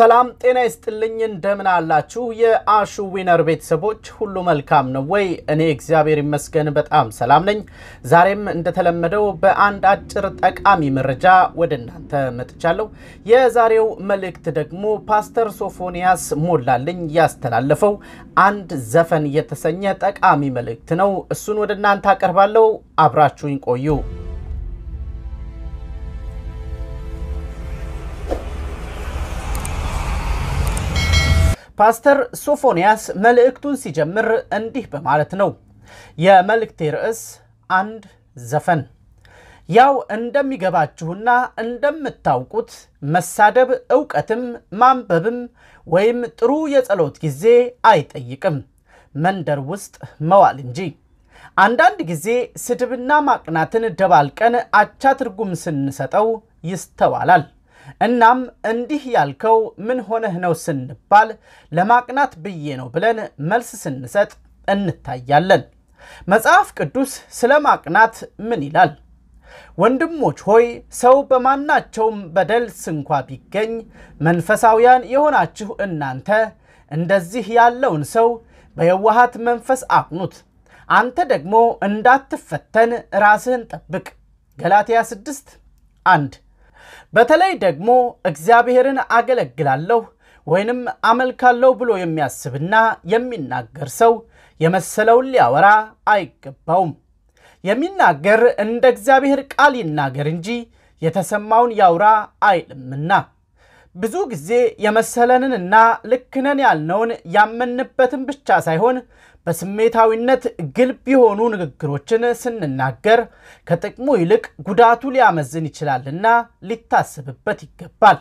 ሰላም ጤና ይስጥልኝ። እንደምን አላችሁ? የአሹ ዊነር ቤተሰቦች ሁሉ መልካም ነው ወይ? እኔ እግዚአብሔር ይመስገን በጣም ሰላም ነኝ። ዛሬም እንደተለመደው በአንድ አጭር ጠቃሚ መረጃ ወደ እናንተ መጥቻለሁ። የዛሬው መልእክት ደግሞ ፓስተር ሶፎንያስ ሞላልኝ ያስተላለፈው አንድ ዘፈን የተሰኘ ጠቃሚ መልእክት ነው። እሱን ወደ እናንተ አቀርባለሁ። አብራችሁኝ ቆዩ። ፓስተር ሶፎንያስ መልእክቱን ሲጀምር እንዲህ በማለት ነው። የመልእክቴ ርዕስ አንድ ዘፈን ያው እንደሚገባችሁና እንደምታውቁት መሳደብ እውቀትም ማንበብም ወይም ጥሩ የጸሎት ጊዜ አይጠይቅም፣ መንደር ውስጥ መዋል እንጂ። አንዳንድ ጊዜ ስድብና ማቅናትን ደባልቀን አቻ ትርጉም ስንሰጠው ይስተዋላል። እናም እንዲህ ያልከው ምን ሆነህ ነው ስንባል ለማቅናት ብዬ ነው ብለን መልስ ስንሰጥ እንታያለን። መጽሐፍ ቅዱስ ስለ ማቅናት ምን ይላል? ወንድሞች ሆይ ሰው በማናቸውም በደል ስንኳ ቢገኝ መንፈሳውያን የሆናችሁ እናንተ እንደዚህ ያለውን ሰው በየዋሃት መንፈስ አቅኑት፣ አንተ ደግሞ እንዳትፈተን ራስህን ጠብቅ። ገላትያ 6 1 በተለይ ደግሞ እግዚአብሔርን አገለግላለሁ ወይንም አመልካለሁ ብሎ የሚያስብና የሚናገር ሰው የመሰለውን ሊያወራ አይገባውም። የሚናገር እንደ እግዚአብሔር ቃል ይናገር እንጂ የተሰማውን ያውራ አይልምና ብዙ ጊዜ የመሰለንንና ልክነን ያልነውን ያመንበትን ብቻ ሳይሆን በስሜታዊነት ግልብ የሆኑ ንግግሮችን ስንናገር ከጥቅሙ ይልቅ ጉዳቱ ሊያመዝን ይችላልና ሊታሰብበት ይገባል።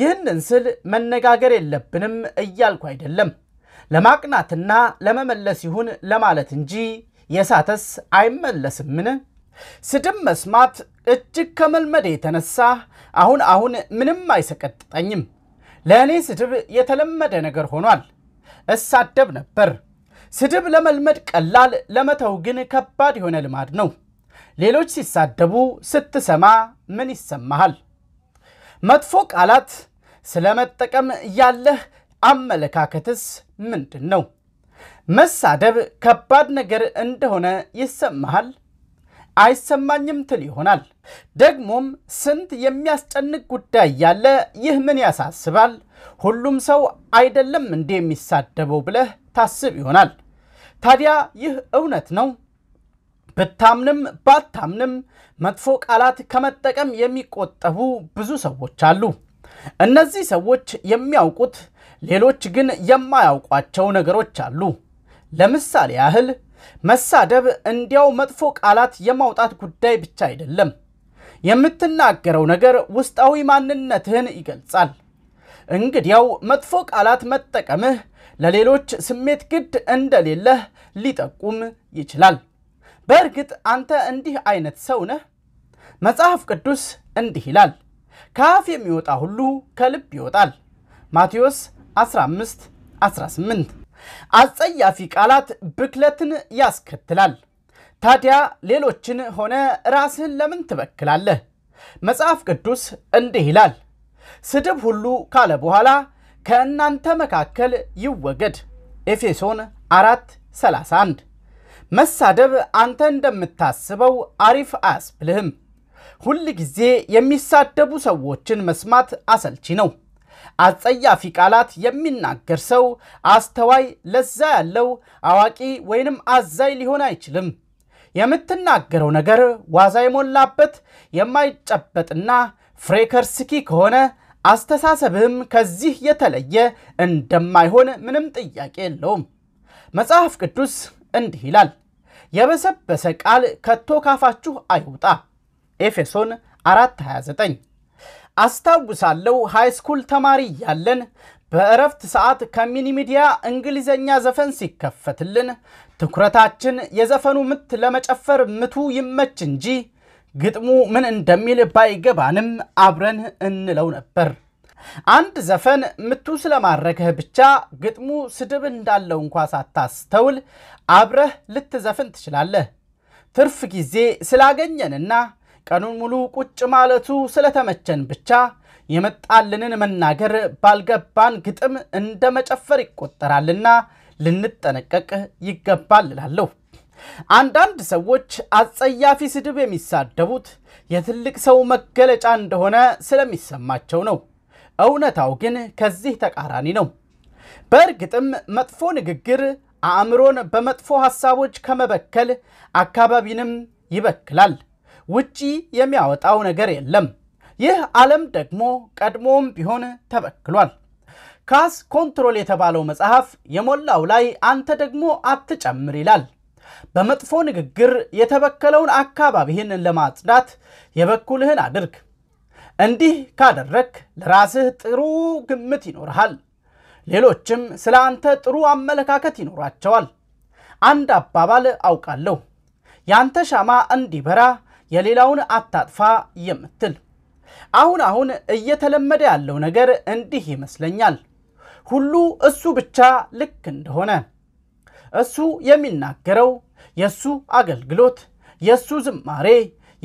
ይህንን ስል መነጋገር የለብንም እያልኩ አይደለም። ለማቅናትና ለመመለስ ይሁን ለማለት እንጂ የሳተስ አይመለስምን? ስድብ መስማት እጅግ ከመልመድ የተነሳ አሁን አሁን ምንም አይሰቀጥጠኝም። ለእኔ ስድብ የተለመደ ነገር ሆኗል። እሳደብ ነበር። ስድብ ለመልመድ ቀላል፣ ለመተው ግን ከባድ የሆነ ልማድ ነው። ሌሎች ሲሳደቡ ስትሰማ ምን ይሰማሃል? መጥፎ ቃላት ስለመጠቀም ያለህ አመለካከትስ ምንድን ነው? መሳደብ ከባድ ነገር እንደሆነ ይሰማሃል? አይሰማኝም ትል ይሆናል። ደግሞም ስንት የሚያስጨንቅ ጉዳይ ያለ ይህ ምን ያሳስባል፣ ሁሉም ሰው አይደለም እንዴ የሚሳደበው ብለህ ታስብ ይሆናል። ታዲያ ይህ እውነት ነው? ብታምንም ባታምንም መጥፎ ቃላት ከመጠቀም የሚቆጠቡ ብዙ ሰዎች አሉ። እነዚህ ሰዎች የሚያውቁት ሌሎች ግን የማያውቋቸው ነገሮች አሉ። ለምሳሌ ያህል መሳደብ እንዲያው መጥፎ ቃላት የማውጣት ጉዳይ ብቻ አይደለም። የምትናገረው ነገር ውስጣዊ ማንነትህን ይገልጻል። እንግዲያው መጥፎ ቃላት መጠቀምህ ለሌሎች ስሜት ግድ እንደሌለህ ሊጠቁም ይችላል። በእርግጥ አንተ እንዲህ አይነት ሰው ነህ? መጽሐፍ ቅዱስ እንዲህ ይላል፣ ከአፍ የሚወጣ ሁሉ ከልብ ይወጣል። ማቴዎስ 15 18 አጸያፊ ቃላት ብክለትን ያስከትላል። ታዲያ ሌሎችን ሆነ ራስህን ለምን ትበክላለህ? መጽሐፍ ቅዱስ እንዲህ ይላል፣ ስድብ ሁሉ ካለ በኋላ ከእናንተ መካከል ይወገድ። ኤፌሶን 4 31 መሳደብ አንተ እንደምታስበው አሪፍ አያስብልህም። ሁል ጊዜ የሚሳደቡ ሰዎችን መስማት አሰልቺ ነው። አጸያፊ ቃላት የሚናገር ሰው አስተዋይ፣ ለዛ ያለው አዋቂ ወይንም አዛይ ሊሆን አይችልም። የምትናገረው ነገር ዋዛ የሞላበት የማይጨበጥና ፍሬከርስኪ ከሆነ አስተሳሰብህም ከዚህ የተለየ እንደማይሆን ምንም ጥያቄ የለውም። መጽሐፍ ቅዱስ እንዲህ ይላል፣ የበሰበሰ ቃል ከቶ ካፋችሁ አይውጣ። ኤፌሶን 429 አስታውሳለሁ ሃይስኩል ተማሪ እያለን በእረፍት ሰዓት ከሚኒ ሚዲያ እንግሊዘኛ ዘፈን ሲከፈትልን ትኩረታችን የዘፈኑ ምት ለመጨፈር ምቱ ይመች እንጂ ግጥሙ ምን እንደሚል ባይገባንም አብረን እንለው ነበር። አንድ ዘፈን ምቱ ስለማረከህ ብቻ ግጥሙ ስድብ እንዳለው እንኳ ሳታስተውል አብረህ ልትዘፍን ትችላለህ። ትርፍ ጊዜ ስላገኘንና ቀኑን ሙሉ ቁጭ ማለቱ ስለተመቸን ብቻ የመጣልንን መናገር ባልገባን ግጥም እንደ መጨፈር ይቆጠራልና ልንጠነቀቅ ይገባል እላለሁ። አንዳንድ ሰዎች አጸያፊ ስድብ የሚሳደቡት የትልቅ ሰው መገለጫ እንደሆነ ስለሚሰማቸው ነው። እውነታው ግን ከዚህ ተቃራኒ ነው። በእርግጥም መጥፎ ንግግር አእምሮን በመጥፎ ሐሳቦች ከመበከል አካባቢንም ይበክላል። ውጪ የሚያወጣው ነገር የለም። ይህ ዓለም ደግሞ ቀድሞም ቢሆን ተበክሏል። ካስ ኮንትሮል የተባለው መጽሐፍ የሞላው ላይ አንተ ደግሞ አትጨምር ይላል። በመጥፎ ንግግር የተበከለውን አካባቢህን ለማጽዳት የበኩልህን አድርግ። እንዲህ ካደረግ ለራስህ ጥሩ ግምት ይኖርሃል፣ ሌሎችም ስለ አንተ ጥሩ አመለካከት ይኖራቸዋል። አንድ አባባል አውቃለሁ፣ ያንተ ሻማ እንዲበራ የሌላውን አታጥፋ የምትል አሁን አሁን እየተለመደ ያለው ነገር እንዲህ ይመስለኛል። ሁሉ እሱ ብቻ ልክ እንደሆነ እሱ የሚናገረው የእሱ አገልግሎት፣ የእሱ ዝማሬ፣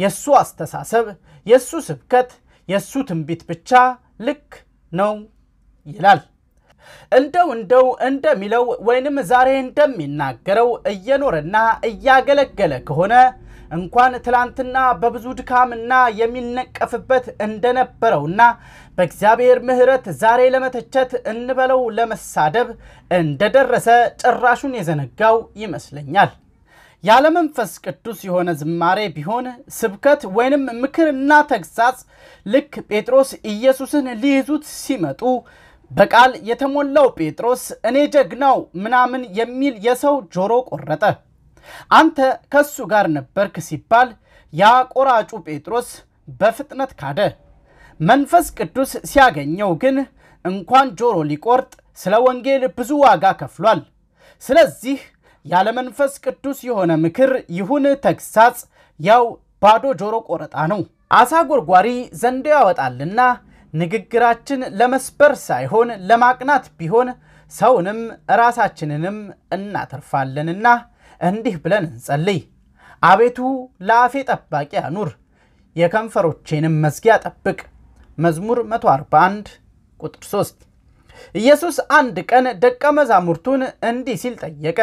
የእሱ አስተሳሰብ፣ የእሱ ስብከት፣ የእሱ ትንቢት ብቻ ልክ ነው ይላል። እንደው እንደው እንደሚለው ወይንም ዛሬ እንደሚናገረው እየኖረና እያገለገለ ከሆነ እንኳን ትላንትና በብዙ ድካምና የሚነቀፍበት እንደነበረውና በእግዚአብሔር ምሕረት ዛሬ ለመተቸት እንበለው ለመሳደብ እንደደረሰ ጭራሹን የዘነጋው ይመስለኛል። ያለመንፈስ ቅዱስ የሆነ ዝማሬ ቢሆን ስብከት ወይንም ምክርና ተግሳጽ ልክ ጴጥሮስ ኢየሱስን ሊይዙት ሲመጡ በቃል የተሞላው ጴጥሮስ እኔ ጀግናው ምናምን የሚል የሰው ጆሮ ቆረጠ። አንተ ከሱ ጋር ነበርክ ሲባል ያ ቆራጩ ጴጥሮስ በፍጥነት ካደ። መንፈስ ቅዱስ ሲያገኘው ግን እንኳን ጆሮ ሊቆርጥ ስለ ወንጌል ብዙ ዋጋ ከፍሏል። ስለዚህ ያለ መንፈስ ቅዱስ የሆነ ምክር ይሁን ተግሳጽ ያው ባዶ ጆሮ ቆረጣ ነው። አሳ ጎርጓሪ ዘንዶ ያወጣልና ንግግራችን ለመስበር ሳይሆን ለማቅናት ቢሆን ሰውንም ራሳችንንም እናተርፋለንና እንዲህ ብለን እንጸልይ። አቤቱ ለአፌ ጠባቂ አኑር፣ የከንፈሮቼንም መዝጊያ ጠብቅ። መዝሙር 141 ቁጥር 3። ኢየሱስ አንድ ቀን ደቀ መዛሙርቱን እንዲህ ሲል ጠየቀ።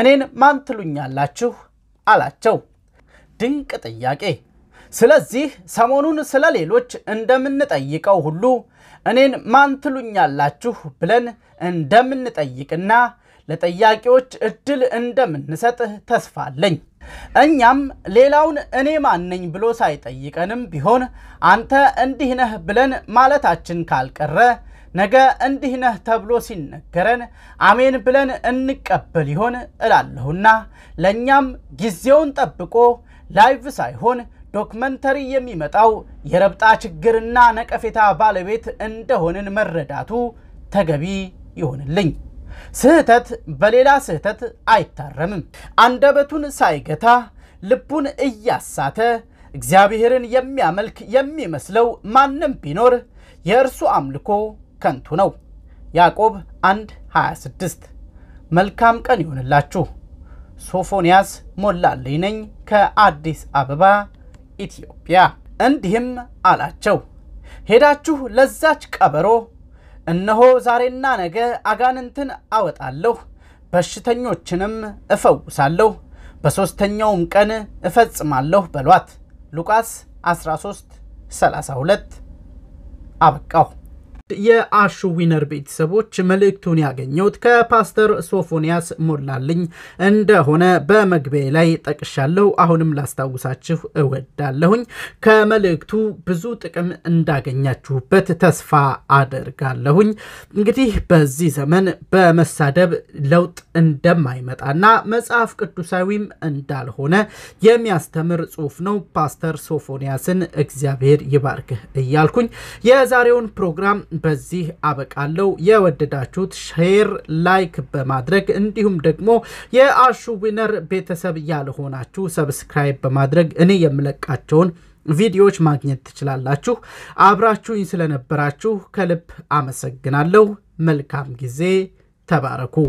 እኔን ማን ትሉኛላችሁ አላቸው። ድንቅ ጥያቄ። ስለዚህ ሰሞኑን ስለ ሌሎች እንደምንጠይቀው ሁሉ እኔን ማን ትሉኛላችሁ ብለን እንደምንጠይቅና ለጠያቂዎች እድል እንደምንሰጥህ ተስፋ አለኝ። እኛም ሌላውን እኔ ማነኝ ብሎ ሳይጠይቀንም ቢሆን አንተ እንዲህ ነህ ብለን ማለታችን ካልቀረ ነገ እንዲህ ነህ ተብሎ ሲነገረን አሜን ብለን እንቀበል ይሆን እላለሁና ለእኛም ጊዜውን ጠብቆ ላይቭ ሳይሆን ዶክመንተሪ የሚመጣው የረብጣ ችግርና ነቀፌታ ባለቤት እንደሆንን መረዳቱ ተገቢ ይሆንልኝ። ስህተት በሌላ ስህተት አይታረምም። አንደበቱን ሳይገታ ልቡን እያሳተ እግዚአብሔርን የሚያመልክ የሚመስለው ማንም ቢኖር የእርሱ አምልኮ ከንቱ ነው። ያዕቆብ 1 26 መልካም ቀን ይሆንላችሁ። ሶፎንያስ ሞላልኝ ነኝ ከአዲስ አበባ ኢትዮጵያ። እንዲህም አላቸው፣ ሄዳችሁ ለዛች ቀበሮ እነሆ ዛሬና ነገ አጋንንትን አወጣለሁ፣ በሽተኞችንም እፈውሳለሁ፣ በሦስተኛውም ቀን እፈጽማለሁ በሏት። ሉቃስ 13 32 አበቃሁ። የአሹ ዊነር ቤተሰቦች መልእክቱን ያገኘሁት ከፓስተር ሶፎንያስ ሞላልኝ እንደሆነ በመግቢያ ላይ ጠቅሻለሁ። አሁንም ላስታውሳችሁ እወዳለሁኝ። ከመልእክቱ ብዙ ጥቅም እንዳገኛችሁበት ተስፋ አደርጋለሁኝ። እንግዲህ በዚህ ዘመን በመሳደብ ለውጥ እንደማይመጣና መጽሐፍ ቅዱሳዊም እንዳልሆነ የሚያስተምር ጽሑፍ ነው። ፓስተር ሶፎንያስን እግዚአብሔር ይባርክህ እያልኩኝ የዛሬውን ፕሮግራም በዚህ አበቃለው። የወደዳችሁት ሼር፣ ላይክ በማድረግ እንዲሁም ደግሞ የአሹ ዊነር ቤተሰብ ያልሆናችሁ ሰብስክራይብ በማድረግ እኔ የምለቃቸውን ቪዲዮዎች ማግኘት ትችላላችሁ። አብራችሁኝ ስለነበራችሁ ከልብ አመሰግናለሁ። መልካም ጊዜ። ተባረኩ።